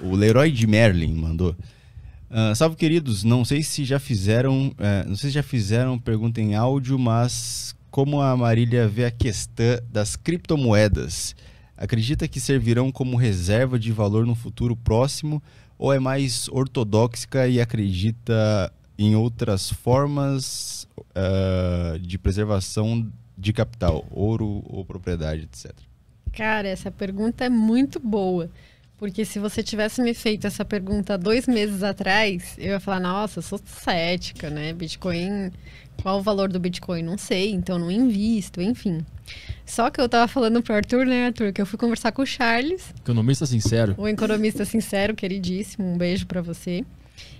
O Leroy de Merlin mandou. Uh, salve, queridos. Não sei se já fizeram. Uh, não sei se já fizeram pergunta em áudio, mas como a Marília vê a questão das criptomoedas? Acredita que servirão como reserva de valor no futuro próximo ou é mais ortodoxa e acredita em outras formas uh, de preservação de capital, ouro ou propriedade, etc? Cara, essa pergunta é muito boa. Porque se você tivesse me feito essa pergunta dois meses atrás, eu ia falar, nossa, sou cética, né? Bitcoin, qual o valor do Bitcoin? Não sei, então não invisto, enfim. Só que eu tava falando pro Arthur, né, Arthur, que eu fui conversar com o Charles. Economista sincero. O economista sincero, queridíssimo, um beijo para você.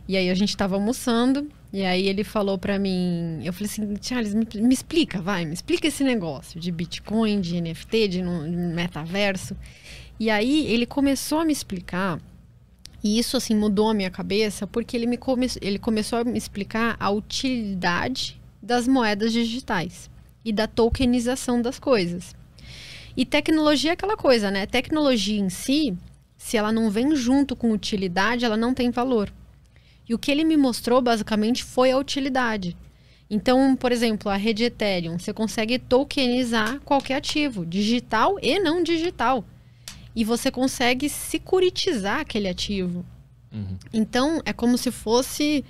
E aí a gente tava almoçando, e aí ele falou para mim, eu falei assim, Charles, me, me, explica, vai, me explica esse negócio de Bitcoin, de NFT, de, de metaverso. E aí ele começou a me explicar, e isso assim mudou a minha cabeça, porque ele, me come, ele começou a me explicar a utilidade das moedas digitais e da tokenização das coisas. E tecnologia é aquela coisa, né? Tecnologia em si, se ela não vem junto com utilidade, ela não tem valor. E o que ele me mostrou basicamente foi a utilidade. Então, por exemplo, a rede Ethereum, você consegue tokenizar qualquer ativo, digital e não digital e você consegue securitizar aquele ativo. Uhum. Então, é como se fosse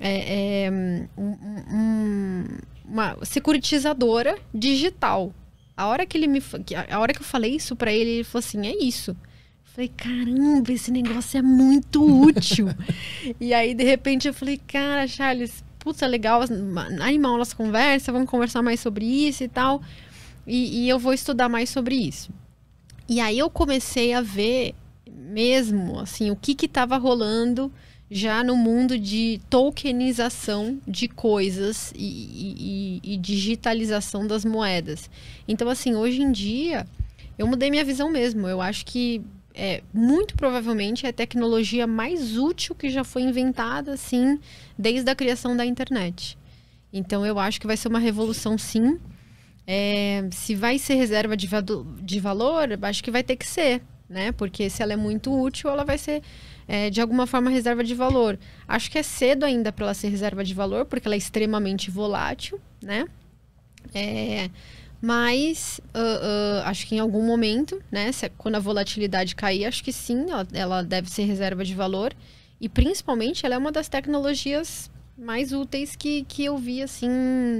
é, é, um, um, uma securitizadora digital. A hora que ele me a hora que eu falei isso para ele, ele falou assim: "É isso". Eu falei: "Caramba, esse negócio é muito útil". e aí de repente eu falei: "Cara, Charles, puta legal, animal nossa conversa, vamos conversar mais sobre isso e tal". E, e eu vou estudar mais sobre isso. E aí eu comecei a ver mesmo, assim, o que que estava rolando já no mundo de tokenização de coisas e, e, e, digitalização das moedas. Então, assim, hoje em dia, eu mudei minha visão mesmo. Eu acho que é, muito provavelmente é a tecnologia mais útil que já foi inventada, assim, desde a criação da internet. Então, eu acho que vai ser uma revolução, sim. É, se vai ser reserva de, de valor, acho que vai ter que ser, né? Porque se ela é muito útil, ela vai ser é, de alguma forma reserva de valor. Acho que é cedo ainda para ela ser reserva de valor, porque ela é extremamente volátil, né? É, mas uh, uh, acho que em algum momento, né? Se, quando a volatilidade cair, acho que sim, ela, ela deve ser reserva de valor. E principalmente ela é uma das tecnologias mais úteis que, que eu vi, assim,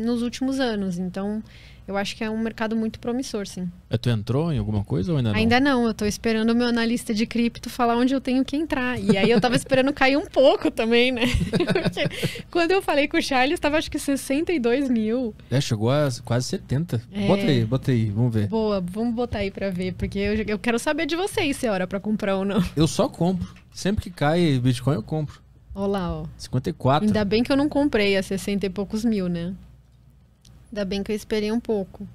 nos últimos anos. Então, eu acho que é um mercado muito promissor, sim. É, tu entrou em alguma coisa ou ainda não? Ainda não, eu estou esperando o meu analista de cripto falar onde eu tenho que entrar. E aí eu estava esperando cair um pouco também, né? Porque quando eu falei com o Charles, estava acho que 62 mil. É, chegou a quase 70. É... Bota aí, bota aí, vamos ver. Boa, vamos botar aí para ver, porque eu, eu quero saber de vocês se é hora para comprar ou não. Eu só compro. Sempre que cai Bitcoin, eu compro. Olha lá, ó. 54. Ainda bem que eu não comprei a 60 e poucos mil, né? Ainda bem que eu esperei um pouco.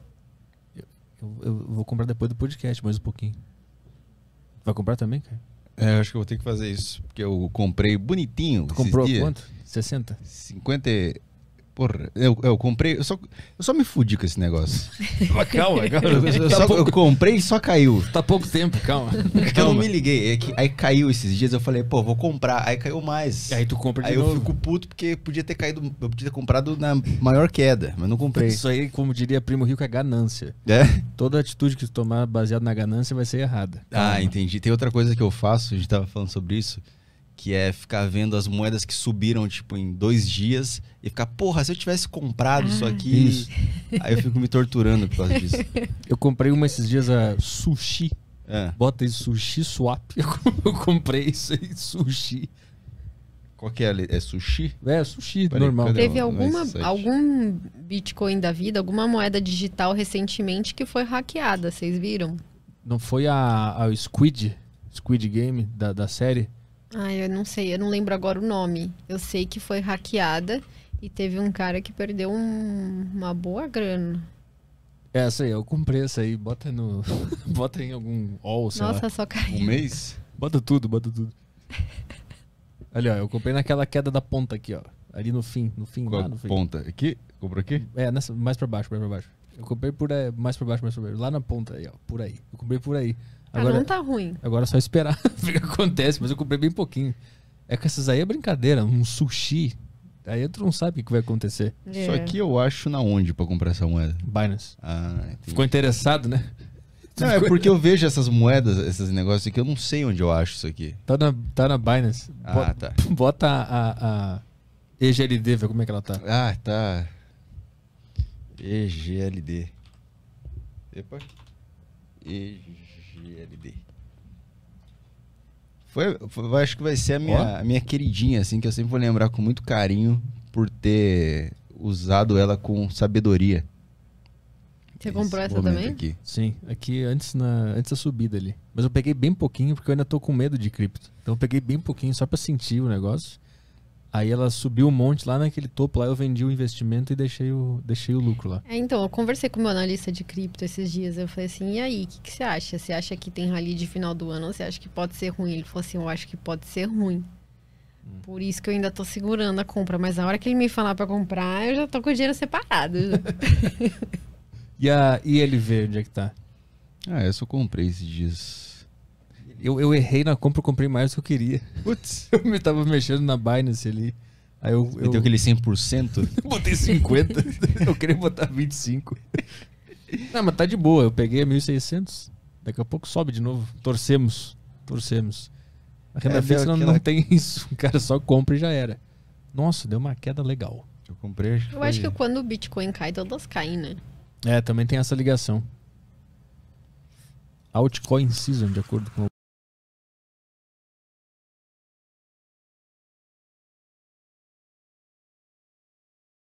Eu, eu, eu vou comprar depois do podcast, mais um pouquinho. Vai comprar também, cara? É, eu acho que eu vou ter que fazer isso, porque eu comprei bonitinho. Tu comprou dias. quanto? 60? 50. Porra, eu, eu comprei, eu só, eu só me fudi com esse negócio. Mas calma, calma. Tá eu, eu, tá só, pouco... eu comprei e só caiu. Tá pouco tempo, calma. calma. É eu não me liguei. É que, aí caiu esses dias, eu falei, pô, vou comprar. Aí caiu mais. E aí tu compra de Aí novo. eu fico puto porque podia ter caído, eu podia ter comprado na maior queda, mas não comprei. Isso aí, como diria Primo Rico, é ganância. É? Toda atitude que tu tomar baseada na ganância vai ser errada. Calma. Ah, entendi. Tem outra coisa que eu faço, a gente tava falando sobre isso que é ficar vendo as moedas que subiram, tipo, em dois dias e ficar, porra, se eu tivesse comprado ah, isso aqui. Isso. Aí eu fico me torturando por causa disso. Eu comprei uma esses dias a sushi. É. Bota aí sushi swap. Eu comprei isso aí, sushi. Qual que é? É sushi? É, sushi, Peraí, normal. Teve alguma, algum Bitcoin da vida, alguma moeda digital recentemente que foi hackeada, vocês viram? Não foi a, a Squid, Squid Game da, da série? Ah, eu não sei, eu não lembro agora o nome. Eu sei que foi hackeada e teve um cara que perdeu um, uma boa grana. É, essa aí, eu comprei essa aí. Bota no. bota em algum all, sei Nossa, lá. só caiu. Um mês? Bota tudo, bota tudo. Ali, ó, eu comprei naquela queda da ponta aqui, ó. Ali no fim, no fim Qual lá no fim. Ponta. Aqui? Comprou aqui? É, nessa, mais pra baixo, mais pra baixo. Eu comprei por aí, mais por baixo, mais por baixo. Lá na ponta aí, ó, por aí. Eu comprei por aí. Ah, agora, ah, não tá ruim. Agora é só esperar ver o que acontece, mas eu comprei bem pouquinho. É que essas aí é brincadeira, um sushi. Aí tu não sabe o que vai acontecer. É. Só que é. eu acho na onde pra comprar essa moeda? Binance. Ah, Ficou interessado, né? Não, é porque eu vejo essas moedas, esses negócios aqui, eu não sei onde eu acho isso aqui. Tá na, tá na Binance. Ah, tá. Bota a, a EGLD, vê como é que ela tá. Ah, tá. EGLD. Epa. EGLD. Foi, foi, acho que vai ser a minha, oh. a minha queridinha, assim, que eu sempre vou lembrar com muito carinho por ter usado ela com sabedoria. Você comprou essa também? Aqui. Sim, aqui antes, na, antes da subida ali. Mas eu peguei bem pouquinho porque eu ainda tô com medo de cripto. Então eu peguei bem pouquinho só para sentir o negócio. Aí ela subiu um monte lá naquele topo, lá eu vendi o investimento e deixei o, deixei o lucro lá. É, então, eu conversei com o meu analista de cripto esses dias. Eu falei assim: e aí, o que, que, você acha? Você acha que tem rally de final do ano ou você acha que pode ser ruim? Ele falou assim: eu acho que pode ser ruim. Hum. Por isso que eu ainda tô segurando a compra. Mas na hora que ele me falar para comprar, eu já tô com o dinheiro separado. e, a, ILV, ele onde é que tá? Ah, essa eu comprei esses dias eu, eu errei na compra, comprei mais do que eu queria. Putz, eu me tava mexendo na Binance ali. Aí eu, eu... deu aquele 100%? Botei 50. eu queria botar 25. Não, mas tá de boa. Eu peguei a 1.600. Daqui a pouco sobe de novo. Torcemos. Torcemos. A renda é, fixa não, aquela... não tem isso. O cara só compra e já era. Nossa, deu uma queda legal. Eu comprei. Acho eu acho que quando o Bitcoin cai, todas caem, né? É, também tem essa ligação. Altcoin Season, de acordo com